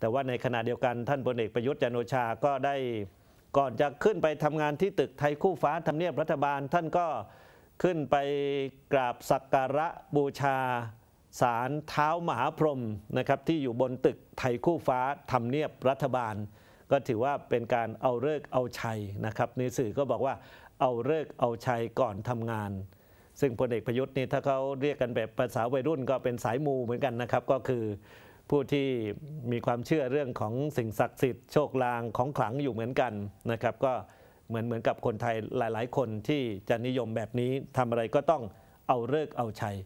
แต่ว่าในขณะเดียวกันท่านพลเอกประยุทธ์จันโอชาก็ได้ก่อนจะขึ้นไปทำงานที่ตึกไทยคู่ฟ้าทำเนียบรัฐบาล ท่านก็ขึ้นไปกราบสักการะบูชาสารเท้ามหาพรหมนะครับที่อยู่บนตึกไทยคู่ฟ้าทำเนียบรัฐบาล ก็ถือว่าเป็นการเอาเลิกเอาชัยนะครับในสื่อก็บอกว่าเอาเลิกเอาชัยก่อนทำงาน ซึ่งพลเอกประยุทธ์นี่ถ้าเขาเรียกกันแบบภาษาวัยรุ่นก็เป็นสายมูเหมือนกันนะครับก็คือผู้ที่มีความเชื่อเรื่องของสิ่งศักดิ์สิทธิ์โชคลางของขลังอยู่เหมือนกันนะครับก็เหมือนเหมือนกับคนไทยหลาย ๆ คนที่จะนิยมแบบนี้ทำอะไรก็ต้องเอาเลิกเอาชัย